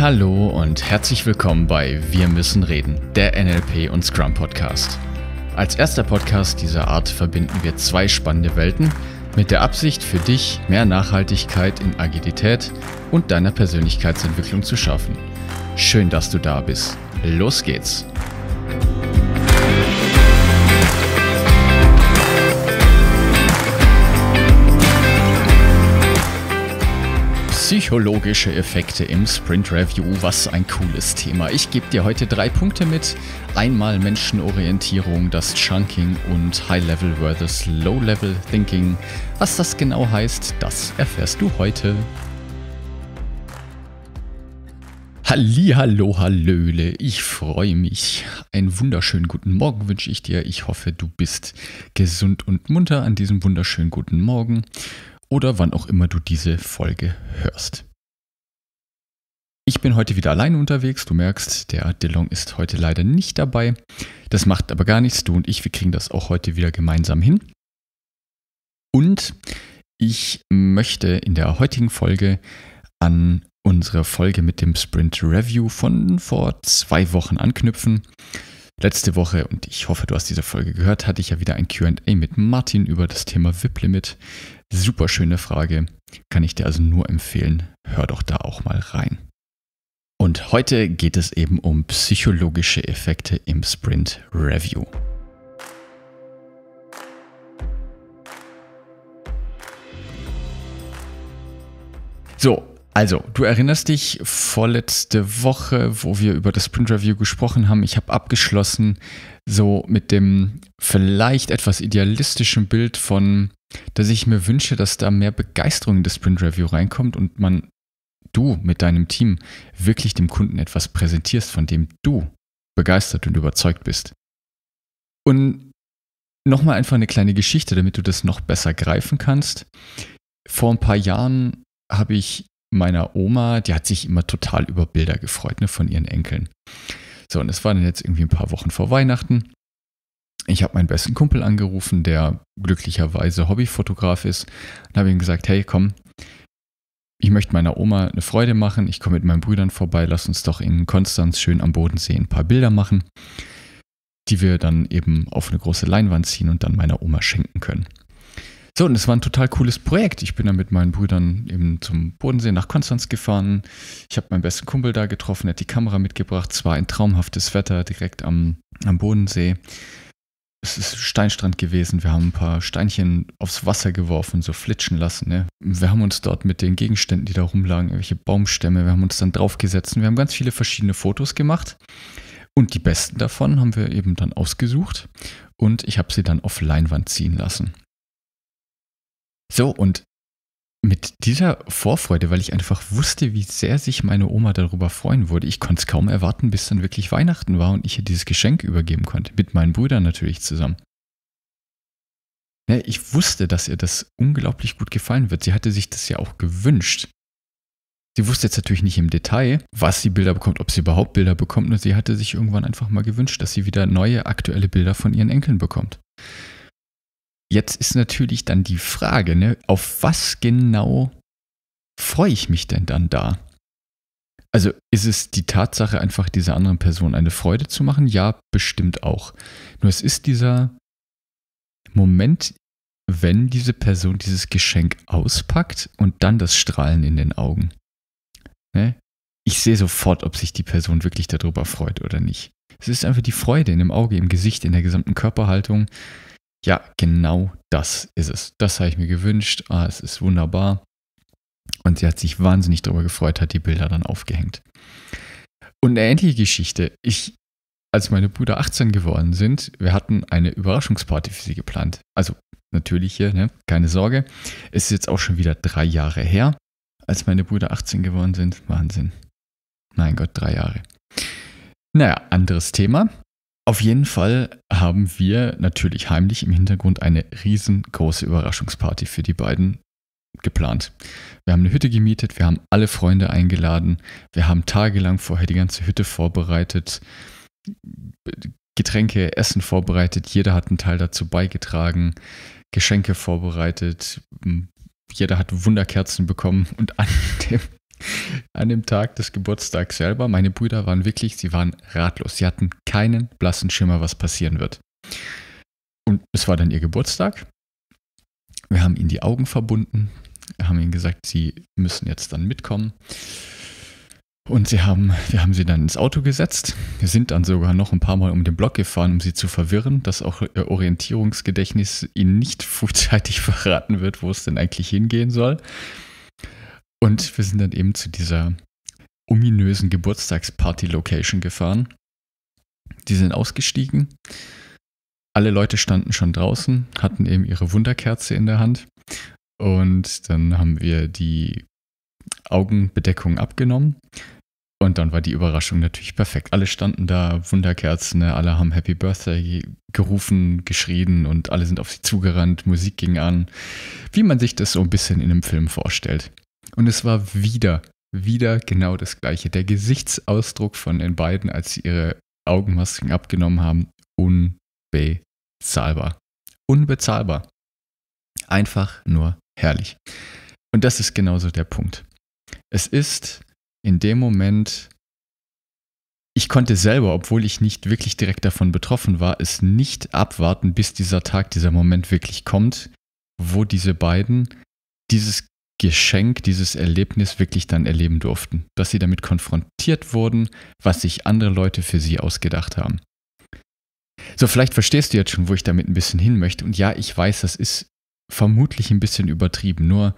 Hallo und herzlich willkommen bei Wir müssen reden, der NLP und Scrum Podcast. Als erster Podcast dieser Art verbinden wir zwei spannende Welten mit der Absicht für dich, mehr Nachhaltigkeit in Agilität und deiner Persönlichkeitsentwicklung zu schaffen. Schön, dass du da bist. Los geht's. psychologische Effekte im Sprint Review. Was ein cooles Thema. Ich gebe dir heute drei Punkte mit. Einmal Menschenorientierung, das Chunking und High-Level versus Low-Level Thinking. Was das genau heißt, das erfährst du heute. Hallihallo, hallöle. Ich freue mich. Einen wunderschönen guten Morgen wünsche ich dir. Ich hoffe, du bist gesund und munter an diesem wunderschönen guten Morgen oder wann auch immer du diese Folge hörst. Ich bin heute wieder allein unterwegs. Du merkst, der Dillon ist heute leider nicht dabei. Das macht aber gar nichts. Du und ich, wir kriegen das auch heute wieder gemeinsam hin. Und ich möchte in der heutigen Folge an unsere Folge mit dem Sprint Review von vor zwei Wochen anknüpfen. Letzte Woche, und ich hoffe, du hast diese Folge gehört, hatte ich ja wieder ein QA mit Martin über das Thema VIP-Limit. Superschöne Frage. Kann ich dir also nur empfehlen, hör doch da auch mal rein. Und heute geht es eben um psychologische Effekte im Sprint Review. So, also, du erinnerst dich vorletzte Woche, wo wir über das Sprint Review gesprochen haben. Ich habe abgeschlossen so mit dem vielleicht etwas idealistischen Bild von, dass ich mir wünsche, dass da mehr Begeisterung in das Sprint Review reinkommt und man du mit deinem Team wirklich dem Kunden etwas präsentierst, von dem du begeistert und überzeugt bist. Und nochmal einfach eine kleine Geschichte, damit du das noch besser greifen kannst. Vor ein paar Jahren habe ich meiner Oma, die hat sich immer total über Bilder gefreut, ne, von ihren Enkeln. So, und es war dann jetzt irgendwie ein paar Wochen vor Weihnachten. Ich habe meinen besten Kumpel angerufen, der glücklicherweise Hobbyfotograf ist, und habe ihm gesagt, hey, komm, ich möchte meiner Oma eine Freude machen, ich komme mit meinen Brüdern vorbei, lass uns doch in Konstanz schön am Bodensee ein paar Bilder machen, die wir dann eben auf eine große Leinwand ziehen und dann meiner Oma schenken können. So, und es war ein total cooles Projekt. Ich bin dann mit meinen Brüdern eben zum Bodensee nach Konstanz gefahren. Ich habe meinen besten Kumpel da getroffen, der hat die Kamera mitgebracht. Es war ein traumhaftes Wetter direkt am, am Bodensee. Es ist Steinstrand gewesen. Wir haben ein paar Steinchen aufs Wasser geworfen, so flitschen lassen. Ne? Wir haben uns dort mit den Gegenständen, die da rumlagen, irgendwelche Baumstämme, wir haben uns dann draufgesetzt und wir haben ganz viele verschiedene Fotos gemacht. Und die besten davon haben wir eben dann ausgesucht und ich habe sie dann auf Leinwand ziehen lassen. So, und mit dieser Vorfreude, weil ich einfach wusste, wie sehr sich meine Oma darüber freuen würde, ich konnte es kaum erwarten, bis dann wirklich Weihnachten war und ich ihr dieses Geschenk übergeben konnte. Mit meinen Brüdern natürlich zusammen. Ja, ne, ich wusste, dass ihr das unglaublich gut gefallen wird. Sie hatte sich das ja auch gewünscht. Sie wusste jetzt natürlich nicht im Detail, was sie Bilder bekommt, ob sie überhaupt Bilder bekommt, nur sie hatte sich irgendwann einfach mal gewünscht, dass sie wieder neue aktuelle Bilder von ihren Enkeln bekommt. Jetzt ist natürlich dann die Frage, ne, auf was genau freue ich mich denn dann da? Also ist es die Tatsache, einfach dieser anderen Person eine Freude zu machen? Ja, bestimmt auch. Nur es ist dieser Moment, wenn diese Person dieses Geschenk auspackt und dann das Strahlen in den Augen. Ne? Ich sehe sofort, ob sich die Person wirklich darüber freut oder nicht. Es ist einfach die Freude in dem Auge, im Gesicht, in der gesamten Körperhaltung. Ja, genau das ist es. Das habe ich mir gewünscht. Ah, es ist wunderbar. Und sie hat sich wahnsinnig darüber gefreut, hat die Bilder dann aufgehängt. Und eine ähnliche Geschichte. Ich, als meine Brüder 18 geworden sind, wir hatten eine Überraschungsparty für sie geplant. Also natürlich hier, ne? keine Sorge. Es ist jetzt auch schon wieder drei Jahre her, als meine Brüder 18 geworden sind. Wahnsinn. Mein Gott, drei Jahre. Naja, anderes Thema. Auf jeden Fall haben wir natürlich heimlich im Hintergrund eine riesengroße Überraschungsparty für die beiden geplant. Wir haben eine Hütte gemietet, wir haben alle Freunde eingeladen, wir haben tagelang vorher die ganze Hütte vorbereitet, Getränke, Essen vorbereitet, jeder hat einen Teil dazu beigetragen, Geschenke vorbereitet, jeder hat Wunderkerzen bekommen und an dem an dem Tag des Geburtstags selber, meine Brüder waren wirklich, sie waren ratlos. Sie hatten keinen blassen Schimmer, was passieren wird. Und es war dann ihr Geburtstag. Wir haben ihnen die Augen verbunden, haben ihnen gesagt, sie müssen jetzt dann mitkommen. Und sie haben, wir haben sie dann ins Auto gesetzt. Wir sind dann sogar noch ein paar Mal um den Block gefahren, um sie zu verwirren, dass auch ihr Orientierungsgedächtnis ihnen nicht frühzeitig verraten wird, wo es denn eigentlich hingehen soll. Und wir sind dann eben zu dieser ominösen Geburtstagsparty-Location gefahren. Die sind ausgestiegen. Alle Leute standen schon draußen, hatten eben ihre Wunderkerze in der Hand. Und dann haben wir die Augenbedeckung abgenommen. Und dann war die Überraschung natürlich perfekt. Alle standen da, Wunderkerzen, ne? alle haben Happy Birthday gerufen, geschrien und alle sind auf sie zugerannt, Musik ging an, wie man sich das so ein bisschen in einem Film vorstellt. Und es war wieder, wieder genau das gleiche. Der Gesichtsausdruck von den beiden, als sie ihre Augenmasken abgenommen haben, unbezahlbar. Unbezahlbar. Einfach nur herrlich. Und das ist genauso der Punkt. Es ist in dem Moment, ich konnte selber, obwohl ich nicht wirklich direkt davon betroffen war, es nicht abwarten, bis dieser Tag, dieser Moment wirklich kommt, wo diese beiden dieses Geschenk, dieses Erlebnis wirklich dann erleben durften, dass sie damit konfrontiert wurden, was sich andere Leute für sie ausgedacht haben. So, vielleicht verstehst du jetzt schon, wo ich damit ein bisschen hin möchte. Und ja, ich weiß, das ist vermutlich ein bisschen übertrieben. Nur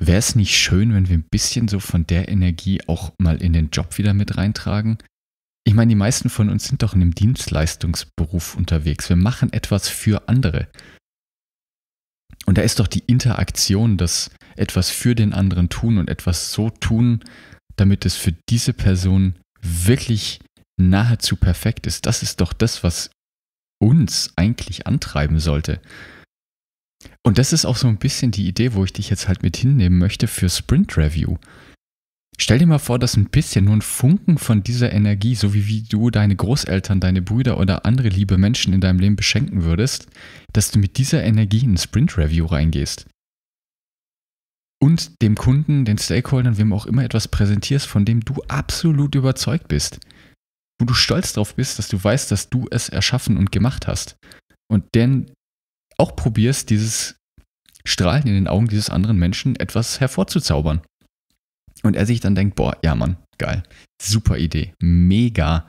wäre es nicht schön, wenn wir ein bisschen so von der Energie auch mal in den Job wieder mit reintragen? Ich meine, die meisten von uns sind doch in einem Dienstleistungsberuf unterwegs. Wir machen etwas für andere. Und da ist doch die Interaktion, das etwas für den anderen tun und etwas so tun, damit es für diese Person wirklich nahezu perfekt ist. Das ist doch das, was uns eigentlich antreiben sollte. Und das ist auch so ein bisschen die Idee, wo ich dich jetzt halt mit hinnehmen möchte für Sprint Review. Stell dir mal vor, dass ein bisschen nur ein Funken von dieser Energie, so wie, wie du deine Großeltern, deine Brüder oder andere liebe Menschen in deinem Leben beschenken würdest, dass du mit dieser Energie in ein Sprint Review reingehst. Und dem Kunden, den Stakeholdern, wem auch immer etwas präsentierst, von dem du absolut überzeugt bist. Wo du stolz drauf bist, dass du weißt, dass du es erschaffen und gemacht hast. Und denn auch probierst, dieses Strahlen in den Augen dieses anderen Menschen etwas hervorzuzaubern. Und er sich dann denkt, boah, ja Mann, geil, super Idee, mega.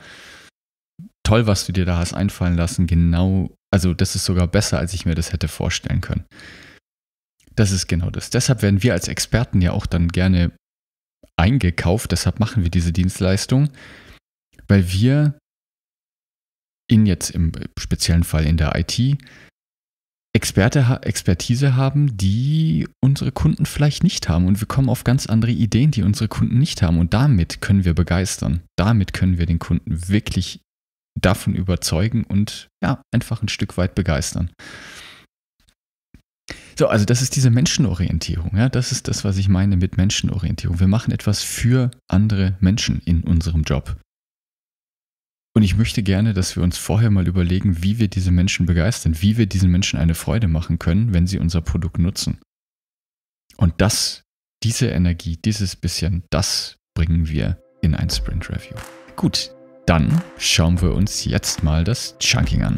Toll, was du dir da hast einfallen lassen, genau, also das ist sogar besser, als ich mir das hätte vorstellen können. Das ist genau das. Deshalb werden wir als Experten ja auch dann gerne eingekauft, deshalb machen wir diese Dienstleistung, weil wir ihn jetzt im speziellen Fall in der IT Experte, Expertise haben, die unsere Kunden vielleicht nicht haben. Und wir kommen auf ganz andere Ideen, die unsere Kunden nicht haben. Und damit können wir begeistern. Damit können wir den Kunden wirklich davon überzeugen und ja, einfach ein Stück weit begeistern. So, also das ist diese Menschenorientierung. Ja? Das ist das, was ich meine mit Menschenorientierung. Wir machen etwas für andere Menschen in unserem Job. Und ich möchte gerne, dass wir uns vorher mal überlegen, wie wir diese Menschen begeistern, wie wir diesen Menschen eine Freude machen können, wenn sie unser Produkt nutzen. Und das, diese Energie, dieses bisschen, das bringen wir in ein Sprint Review. Gut, dann schauen wir uns jetzt mal das Chunking an.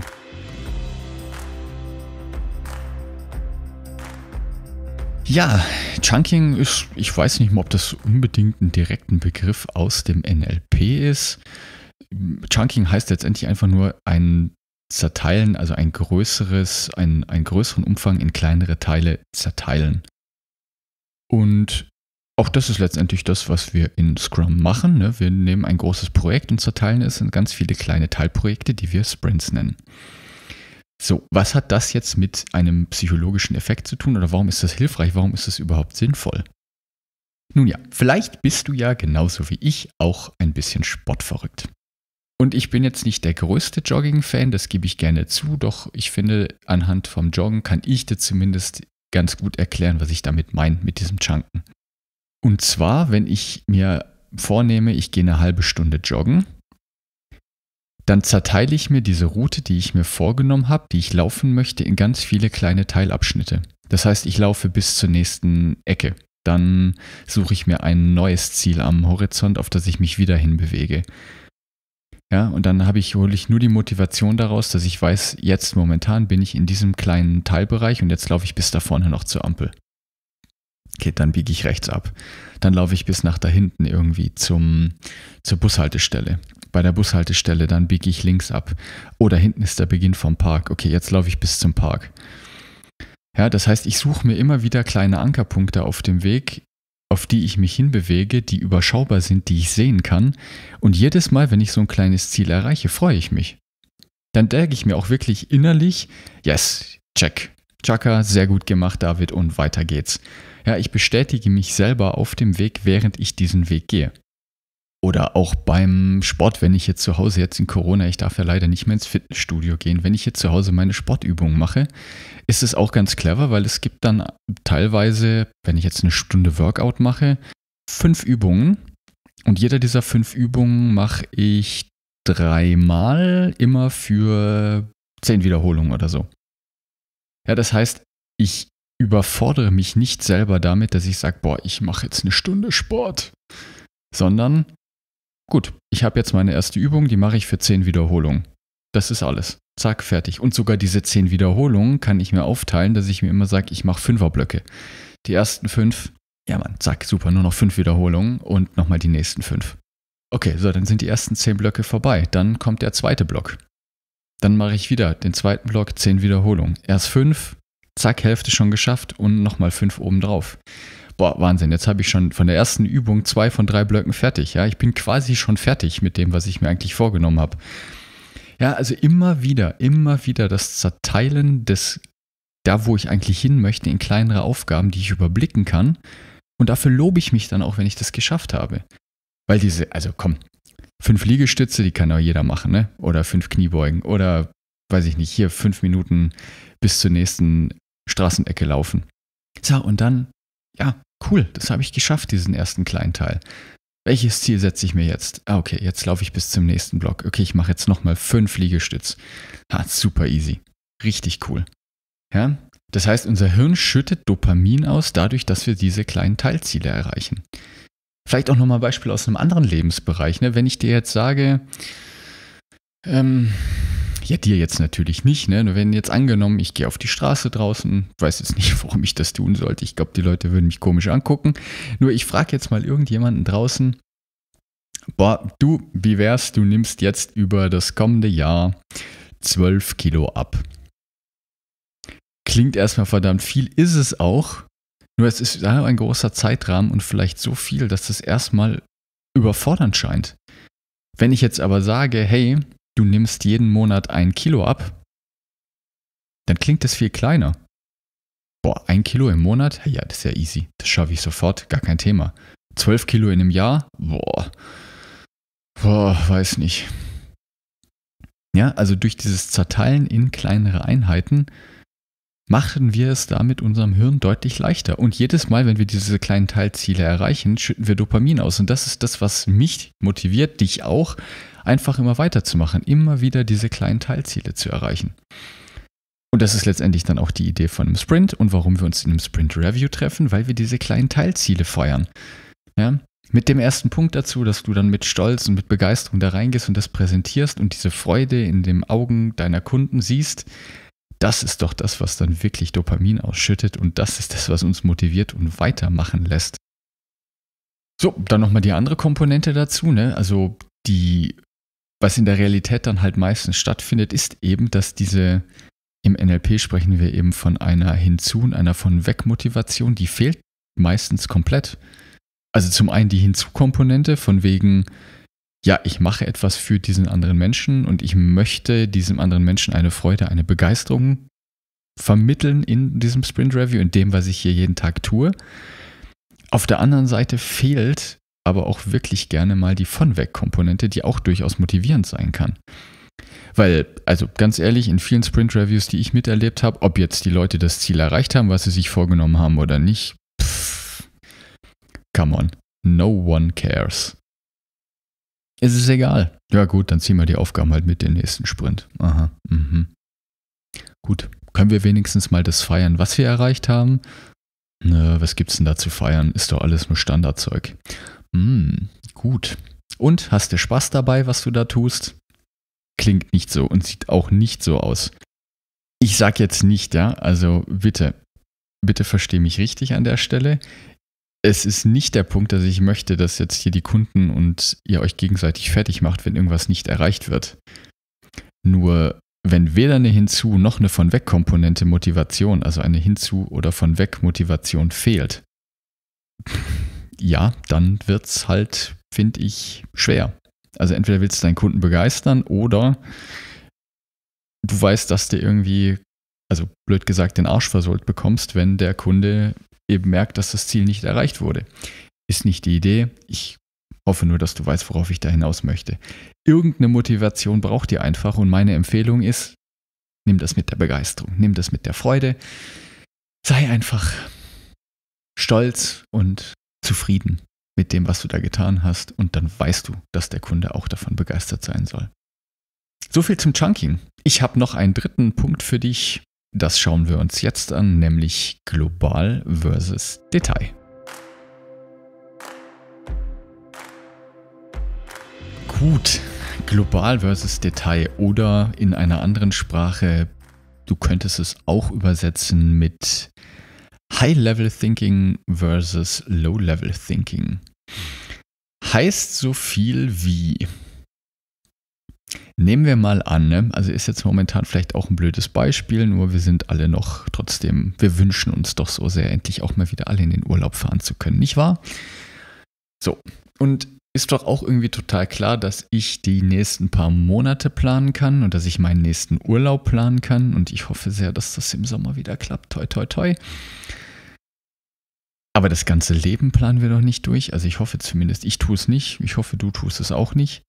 Ja, Chunking ist, ich weiß nicht mal, ob das unbedingt ein direkten Begriff aus dem NLP ist. Chunking heißt letztendlich einfach nur ein Zerteilen, also ein größeres, ein, einen größeren Umfang in kleinere Teile zerteilen. Und auch das ist letztendlich das, was wir in Scrum machen. Ne? Wir nehmen ein großes Projekt und zerteilen es in ganz viele kleine Teilprojekte, die wir Sprints nennen. So, was hat das jetzt mit einem psychologischen Effekt zu tun oder warum ist das hilfreich? Warum ist das überhaupt sinnvoll? Nun ja, vielleicht bist du ja genauso wie ich auch ein bisschen sportverrückt. Und ich bin jetzt nicht der größte Jogging-Fan, das gebe ich gerne zu, doch ich finde, anhand vom Joggen kann ich dir zumindest ganz gut erklären, was ich damit meine, mit diesem Chunken. Und zwar, wenn ich mir vornehme, ich gehe eine halbe Stunde joggen, dann zerteile ich mir diese Route, die ich mir vorgenommen habe, die ich laufen möchte, in ganz viele kleine Teilabschnitte. Das heißt, ich laufe bis zur nächsten Ecke. Dann suche ich mir ein neues Ziel am Horizont, auf das ich mich wieder hinbewege. Ja, und dann habe ich, hole ich nur die Motivation daraus, dass ich weiß, jetzt momentan bin ich in diesem kleinen Teilbereich und jetzt laufe ich bis da vorne noch zur Ampel. Okay, dann biege ich rechts ab. Dann laufe ich bis nach da hinten irgendwie zum, zur Bushaltestelle. Bei der Bushaltestelle, dann biege ich links ab. Oh, da hinten ist der Beginn vom Park. Okay, jetzt laufe ich bis zum Park. Ja, das heißt, ich suche mir immer wieder kleine Ankerpunkte auf dem Weg, auf die ich mich hinbewege, die überschaubar sind, die ich sehen kann. Und jedes Mal, wenn ich so ein kleines Ziel erreiche, freue ich mich. Dann denke ich mir auch wirklich innerlich, yes, check. Chaka, sehr gut gemacht, David, und weiter geht's. Ja, ich bestätige mich selber auf dem Weg, während ich diesen Weg gehe. Oder auch beim Sport, wenn ich jetzt zu Hause jetzt in Corona, ich darf ja leider nicht mehr ins Fitnessstudio gehen, wenn ich jetzt zu Hause meine Sportübungen mache, ist es auch ganz clever, weil es gibt dann teilweise, wenn ich jetzt eine Stunde Workout mache, fünf Übungen. Und jeder dieser fünf Übungen mache ich dreimal, immer für zehn Wiederholungen oder so. Ja, das heißt, ich überfordere mich nicht selber damit, dass ich sage, boah, ich mache jetzt eine Stunde Sport, sondern Gut, ich habe jetzt meine erste Übung, die mache ich für 10 Wiederholungen. Das ist alles. Zack, fertig. Und sogar diese 10 Wiederholungen kann ich mir aufteilen, dass ich mir immer sage, ich mache 5er Blöcke. Die ersten 5, ja Mann, zack, super, nur noch 5 Wiederholungen und nochmal die nächsten 5. Okay, so, dann sind die ersten 10 Blöcke vorbei. Dann kommt der zweite Block. Dann mache ich wieder den zweiten Block, 10 Wiederholungen. Erst 5, zack, Hälfte schon geschafft und nochmal 5 obendrauf boah, Wahnsinn, jetzt habe ich schon von der ersten Übung zwei von drei Blöcken fertig. Ja, ich bin quasi schon fertig mit dem, was ich mir eigentlich vorgenommen habe. Ja, also immer wieder, immer wieder das Zerteilen des, da wo ich eigentlich hin möchte, in kleinere Aufgaben, die ich überblicken kann. Und dafür lobe ich mich dann auch, wenn ich das geschafft habe. Weil diese, also komm, fünf Liegestütze, die kann auch jeder machen, ne? Oder fünf Kniebeugen oder weiß ich nicht, hier fünf Minuten bis zur nächsten Straßenecke laufen. So, und dann, ja, cool, das habe ich geschafft, diesen ersten kleinen Teil. Welches Ziel setze ich mir jetzt? Ah, okay, jetzt laufe ich bis zum nächsten Block. Okay, ich mache jetzt nochmal fünf Liegestütz. Ha, super easy. Richtig cool. Ja? Das heißt, unser Hirn schüttet Dopamin aus, dadurch, dass wir diese kleinen Teilziele erreichen. Vielleicht auch nochmal ein Beispiel aus einem anderen Lebensbereich. Ne? Wenn ich dir jetzt sage, ähm, ja, dir jetzt natürlich nicht, ne? Nur wenn jetzt angenommen, ich gehe auf die Straße draußen, weiß jetzt nicht, warum ich das tun sollte. Ich glaube, die Leute würden mich komisch angucken. Nur ich frage jetzt mal irgendjemanden draußen, boah, du, wie wär's, du nimmst jetzt über das kommende Jahr 12 Kilo ab. Klingt erstmal verdammt viel, ist es auch. Nur es ist ein großer Zeitrahmen und vielleicht so viel, dass das erstmal überfordernd scheint. Wenn ich jetzt aber sage, hey, du nimmst jeden Monat ein Kilo ab, dann klingt das viel kleiner. Boah, ein Kilo im Monat? Ja, das ist ja easy. Das schaffe ich sofort, gar kein Thema. Zwölf Kilo in einem Jahr? Boah. Boah, weiß nicht. Ja, also durch dieses Zerteilen in kleinere Einheiten machen wir es damit unserem Hirn deutlich leichter. Und jedes Mal, wenn wir diese kleinen Teilziele erreichen, schütten wir Dopamin aus. Und das ist das, was mich motiviert, dich auch, einfach immer weiterzumachen, immer wieder diese kleinen Teilziele zu erreichen. Und das ist letztendlich dann auch die Idee von einem Sprint und warum wir uns in einem Sprint Review treffen, weil wir diese kleinen Teilziele feuern. Ja? Mit dem ersten Punkt dazu, dass du dann mit Stolz und mit Begeisterung da reingehst und das präsentierst und diese Freude in den Augen deiner Kunden siehst, das ist doch das, was dann wirklich Dopamin ausschüttet und das ist das, was uns motiviert und weitermachen lässt. So, dann nochmal die andere Komponente dazu, ne? Also die, was in der Realität dann halt meistens stattfindet, ist eben, dass diese, im NLP sprechen wir eben von einer Hinzu- und einer von Weg-Motivation, die fehlt meistens komplett. Also zum einen die Hinzu-Komponente von wegen, ja, ich mache etwas für diesen anderen Menschen und ich möchte diesem anderen Menschen eine Freude, eine Begeisterung vermitteln in diesem Sprint Review, in dem, was ich hier jeden Tag tue. Auf der anderen Seite fehlt aber auch wirklich gerne mal die Von-Weg-Komponente, die auch durchaus motivierend sein kann. Weil, also ganz ehrlich, in vielen Sprint-Reviews, die ich miterlebt habe, ob jetzt die Leute das Ziel erreicht haben, was sie sich vorgenommen haben oder nicht, pff, come on, no one cares. Es ist egal. Ja gut, dann ziehen wir die Aufgaben halt mit den nächsten Sprint. Aha. Mhm. Gut, können wir wenigstens mal das feiern, was wir erreicht haben? Nö, was gibt's denn da zu feiern? Ist doch alles nur Standardzeug. Hm, gut. Und hast du Spaß dabei, was du da tust? Klingt nicht so und sieht auch nicht so aus. Ich sag jetzt nicht, ja, also bitte, bitte versteh mich richtig an der Stelle es ist nicht der Punkt, dass ich möchte, dass jetzt hier die Kunden und ihr euch gegenseitig fertig macht, wenn irgendwas nicht erreicht wird. Nur wenn weder eine Hinzu- noch eine von weg-Komponente Motivation, also eine Hinzu- oder von weg-Motivation fehlt, ja, dann wird es halt, finde ich, schwer. Also entweder willst du deinen Kunden begeistern oder du weißt, dass du irgendwie, also blöd gesagt, den Arsch versohlt bekommst, wenn der Kunde eben merkt, dass das Ziel nicht erreicht wurde. Ist nicht die Idee. Ich hoffe nur, dass du weißt, worauf ich da hinaus möchte. Irgendeine Motivation braucht ihr einfach und meine Empfehlung ist, nimm das mit der Begeisterung, nimm das mit der Freude. Sei einfach stolz und zufrieden mit dem, was du da getan hast und dann weißt du, dass der Kunde auch davon begeistert sein soll. So viel zum Chunking. Ich habe noch einen dritten Punkt für dich, das schauen wir uns jetzt an, nämlich global versus Detail. Gut, global versus Detail oder in einer anderen Sprache, du könntest es auch übersetzen mit High-Level Thinking versus Low-Level Thinking. Heißt so viel wie Nehmen wir mal an, ne? also ist jetzt momentan vielleicht auch ein blödes Beispiel, nur wir sind alle noch trotzdem, wir wünschen uns doch so sehr, endlich auch mal wieder alle in den Urlaub fahren zu können, nicht wahr? So, und ist doch auch irgendwie total klar, dass ich die nächsten paar Monate planen kann und dass ich meinen nächsten Urlaub planen kann und ich hoffe sehr, dass das im Sommer wieder klappt. Toi, toi, toi. Aber das ganze Leben planen wir doch nicht durch. Also ich hoffe zumindest, ich tue es nicht. Ich hoffe, du tust es auch nicht.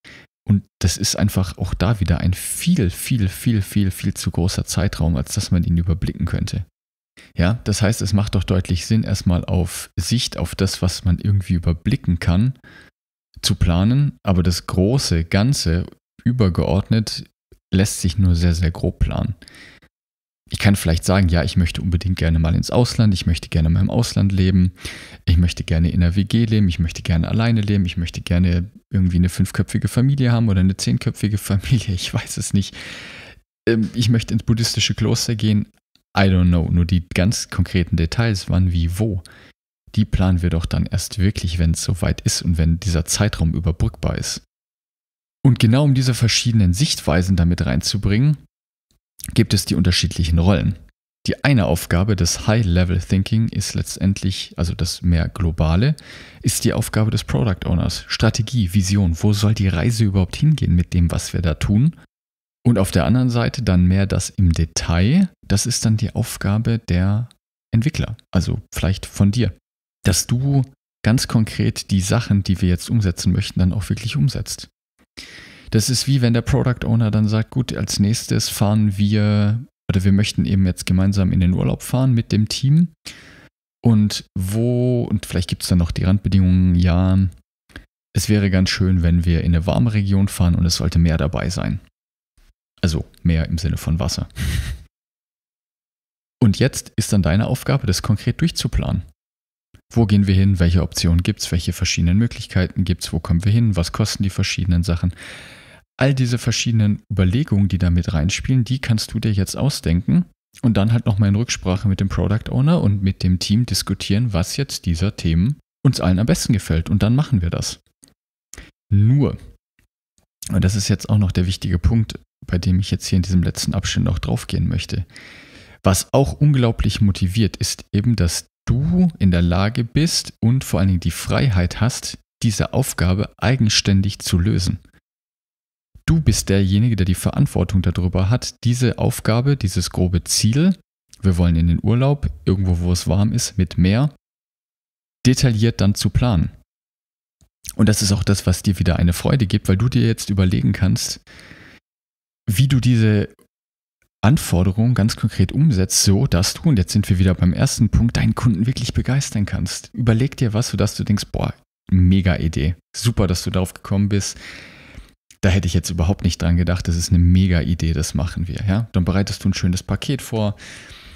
Und das ist einfach auch da wieder ein viel, viel, viel, viel, viel zu großer Zeitraum, als dass man ihn überblicken könnte. Ja, das heißt, es macht doch deutlich Sinn, erstmal auf Sicht, auf das, was man irgendwie überblicken kann, zu planen. Aber das große Ganze, übergeordnet, lässt sich nur sehr, sehr grob planen ich kann vielleicht sagen, ja, ich möchte unbedingt gerne mal ins Ausland, ich möchte gerne mal im Ausland leben, ich möchte gerne in einer WG leben, ich möchte gerne alleine leben, ich möchte gerne irgendwie eine fünfköpfige Familie haben oder eine zehnköpfige Familie, ich weiß es nicht. Ähm, ich möchte ins buddhistische Kloster gehen, I don't know, nur die ganz konkreten Details, wann, wie, wo, die planen wir doch dann erst wirklich, wenn es soweit ist und wenn dieser Zeitraum überbrückbar ist. Und genau um diese verschiedenen Sichtweisen damit reinzubringen, gibt es die unterschiedlichen Rollen. Die eine Aufgabe des High-Level-Thinking ist letztendlich, also das mehr globale, ist die Aufgabe des Product Owners. Strategie, Vision, wo soll die Reise überhaupt hingehen mit dem, was wir da tun? Und auf der anderen Seite dann mehr das im Detail, das ist dann die Aufgabe der Entwickler, also vielleicht von dir, dass du ganz konkret die Sachen, die wir jetzt umsetzen möchten, dann auch wirklich umsetzt. Das ist wie wenn der Product Owner dann sagt, gut, als nächstes fahren wir oder wir möchten eben jetzt gemeinsam in den Urlaub fahren mit dem Team. Und wo, und vielleicht gibt es dann noch die Randbedingungen, ja, es wäre ganz schön, wenn wir in eine warme Region fahren und es sollte mehr dabei sein. Also mehr im Sinne von Wasser. Und jetzt ist dann deine Aufgabe, das konkret durchzuplanen. Wo gehen wir hin? Welche Optionen gibt es? Welche verschiedenen Möglichkeiten gibt es? Wo kommen wir hin? Was kosten die verschiedenen Sachen? all diese verschiedenen Überlegungen, die da mit reinspielen, die kannst du dir jetzt ausdenken und dann halt nochmal in Rücksprache mit dem Product Owner und mit dem Team diskutieren, was jetzt dieser Themen uns allen am besten gefällt. Und dann machen wir das. Nur, und das ist jetzt auch noch der wichtige Punkt, bei dem ich jetzt hier in diesem letzten Abschnitt auch draufgehen möchte. Was auch unglaublich motiviert, ist eben, dass du in der Lage bist und vor allen Dingen die Freiheit hast, diese Aufgabe eigenständig zu lösen du bist derjenige, der die Verantwortung darüber hat, diese Aufgabe, dieses grobe Ziel, wir wollen in den Urlaub, irgendwo, wo es warm ist, mit mehr, detailliert dann zu planen. Und das ist auch das, was dir wieder eine Freude gibt, weil du dir jetzt überlegen kannst, wie du diese Anforderung ganz konkret umsetzt, so dass du, und jetzt sind wir wieder beim ersten Punkt, deinen Kunden wirklich begeistern kannst. Überleg dir was, sodass du denkst, boah, mega Idee. Super, dass du darauf gekommen bist da hätte ich jetzt überhaupt nicht dran gedacht, das ist eine mega Idee, das machen wir. Ja? Dann bereitest du ein schönes Paket vor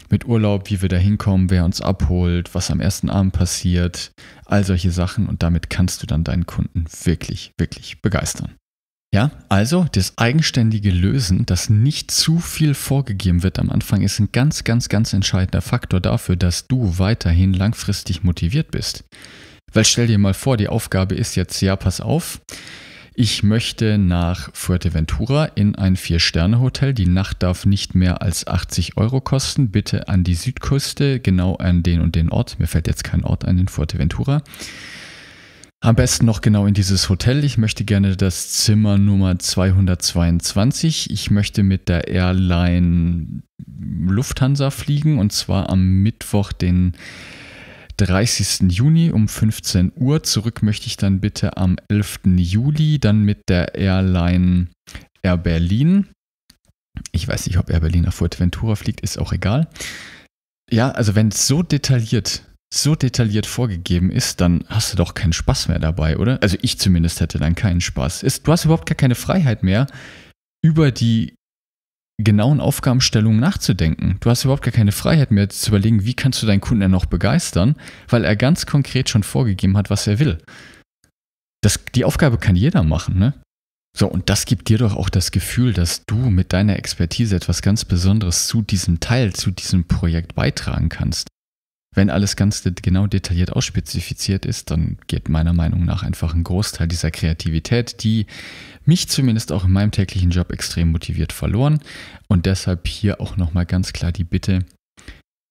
mit Urlaub, wie wir da hinkommen, wer uns abholt, was am ersten Abend passiert, all solche Sachen und damit kannst du dann deinen Kunden wirklich, wirklich begeistern. Ja, also das eigenständige Lösen, dass nicht zu viel vorgegeben wird am Anfang, ist ein ganz, ganz, ganz entscheidender Faktor dafür, dass du weiterhin langfristig motiviert bist. Weil stell dir mal vor, die Aufgabe ist jetzt, ja, pass auf, ich möchte nach Fuerteventura in ein Vier-Sterne-Hotel. Die Nacht darf nicht mehr als 80 Euro kosten. Bitte an die Südküste, genau an den und den Ort. Mir fällt jetzt kein Ort ein in Fuerteventura. Am besten noch genau in dieses Hotel. Ich möchte gerne das Zimmer Nummer 222. Ich möchte mit der Airline Lufthansa fliegen und zwar am Mittwoch, den 30. Juni um 15 Uhr. Zurück möchte ich dann bitte am 11. Juli, dann mit der Airline Air Berlin. Ich weiß nicht, ob Air Berlin nach Fuerteventura fliegt, ist auch egal. Ja, also wenn es so detailliert, so detailliert vorgegeben ist, dann hast du doch keinen Spaß mehr dabei, oder? Also ich zumindest hätte dann keinen Spaß. Ist, du hast überhaupt gar keine Freiheit mehr, über die genauen Aufgabenstellungen nachzudenken. Du hast überhaupt gar keine Freiheit mehr zu überlegen, wie kannst du deinen Kunden noch begeistern, weil er ganz konkret schon vorgegeben hat, was er will. Das, die Aufgabe kann jeder machen, ne? So, und das gibt dir doch auch das Gefühl, dass du mit deiner Expertise etwas ganz Besonderes zu diesem Teil, zu diesem Projekt beitragen kannst. Wenn alles ganz genau detailliert ausspezifiziert ist, dann geht meiner Meinung nach einfach ein Großteil dieser Kreativität, die mich zumindest auch in meinem täglichen Job extrem motiviert verloren. Und deshalb hier auch nochmal ganz klar die Bitte,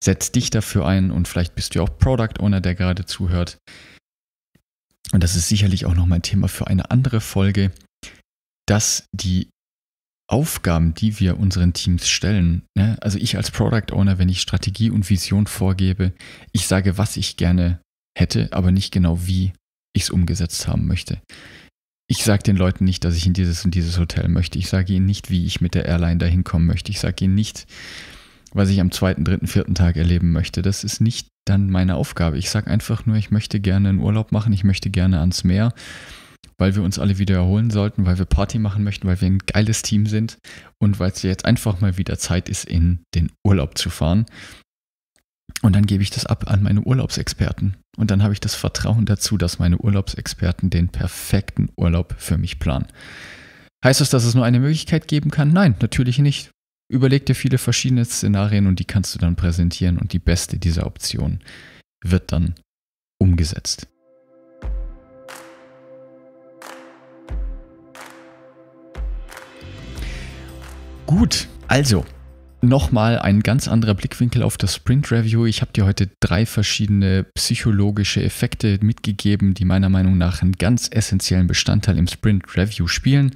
setz dich dafür ein und vielleicht bist du auch Product Owner, der gerade zuhört. Und das ist sicherlich auch nochmal ein Thema für eine andere Folge, dass die Aufgaben, die wir unseren Teams stellen. Ne? Also ich als Product Owner, wenn ich Strategie und Vision vorgebe, ich sage, was ich gerne hätte, aber nicht genau, wie ich es umgesetzt haben möchte. Ich sage den Leuten nicht, dass ich in dieses und dieses Hotel möchte. Ich sage ihnen nicht, wie ich mit der Airline dahin kommen möchte. Ich sage ihnen nicht, was ich am zweiten, dritten, vierten Tag erleben möchte. Das ist nicht dann meine Aufgabe. Ich sage einfach nur, ich möchte gerne einen Urlaub machen, ich möchte gerne ans Meer weil wir uns alle wieder erholen sollten, weil wir Party machen möchten, weil wir ein geiles Team sind und weil es jetzt einfach mal wieder Zeit ist, in den Urlaub zu fahren. Und dann gebe ich das ab an meine Urlaubsexperten. Und dann habe ich das Vertrauen dazu, dass meine Urlaubsexperten den perfekten Urlaub für mich planen. Heißt das, dass es nur eine Möglichkeit geben kann? Nein, natürlich nicht. Überleg dir viele verschiedene Szenarien und die kannst du dann präsentieren und die beste dieser Optionen wird dann umgesetzt. Gut, also nochmal ein ganz anderer Blickwinkel auf das Sprint Review. Ich habe dir heute drei verschiedene psychologische Effekte mitgegeben, die meiner Meinung nach einen ganz essentiellen Bestandteil im Sprint Review spielen.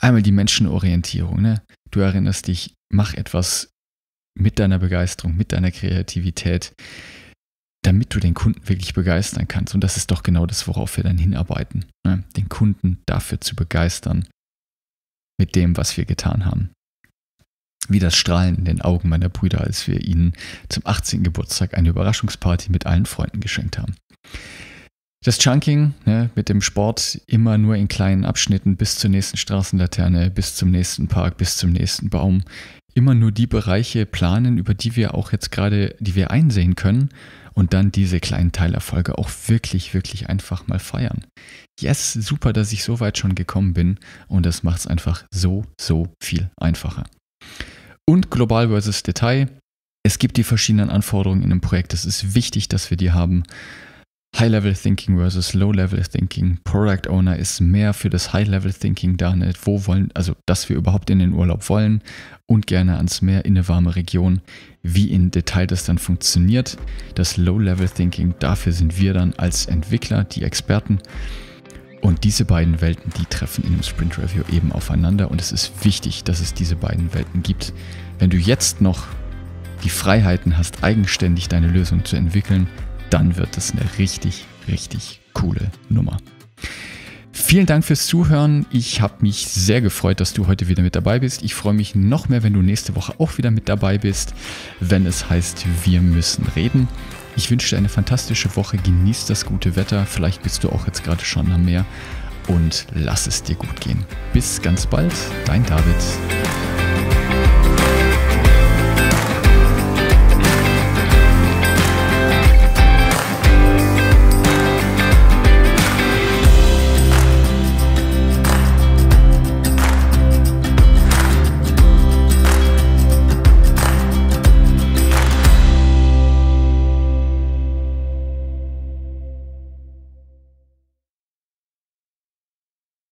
Einmal die Menschenorientierung. Ne? Du erinnerst dich, mach etwas mit deiner Begeisterung, mit deiner Kreativität, damit du den Kunden wirklich begeistern kannst. Und das ist doch genau das, worauf wir dann hinarbeiten. Ne? Den Kunden dafür zu begeistern, mit dem, was wir getan haben wie das Strahlen in den Augen meiner Brüder, als wir ihnen zum 18. Geburtstag eine Überraschungsparty mit allen Freunden geschenkt haben. Das Chunking ne, mit dem Sport immer nur in kleinen Abschnitten bis zur nächsten Straßenlaterne, bis zum nächsten Park, bis zum nächsten Baum. Immer nur die Bereiche planen, über die wir auch jetzt gerade, die wir einsehen können und dann diese kleinen Teilerfolge auch wirklich, wirklich einfach mal feiern. Yes, super, dass ich so weit schon gekommen bin und das macht es einfach so, so viel einfacher. Und global versus Detail. Es gibt die verschiedenen Anforderungen in einem Projekt. Es ist wichtig, dass wir die haben. High-Level Thinking versus Low-Level Thinking. Product Owner ist mehr für das High-Level Thinking da, nicht ne, wo wollen, also dass wir überhaupt in den Urlaub wollen und gerne ans Meer in eine warme Region. Wie in Detail das dann funktioniert, das Low-Level Thinking, dafür sind wir dann als Entwickler die Experten. Und diese beiden Welten, die treffen in einem Sprint Review eben aufeinander und es ist wichtig, dass es diese beiden Welten gibt. Wenn du jetzt noch die Freiheiten hast, eigenständig deine Lösung zu entwickeln, dann wird das eine richtig, richtig coole Nummer. Vielen Dank fürs Zuhören. Ich habe mich sehr gefreut, dass du heute wieder mit dabei bist. Ich freue mich noch mehr, wenn du nächste Woche auch wieder mit dabei bist, wenn es heißt, wir müssen reden. Ich wünsche dir eine fantastische Woche, genieß das gute Wetter, vielleicht bist du auch jetzt gerade schon am Meer und lass es dir gut gehen. Bis ganz bald, dein David.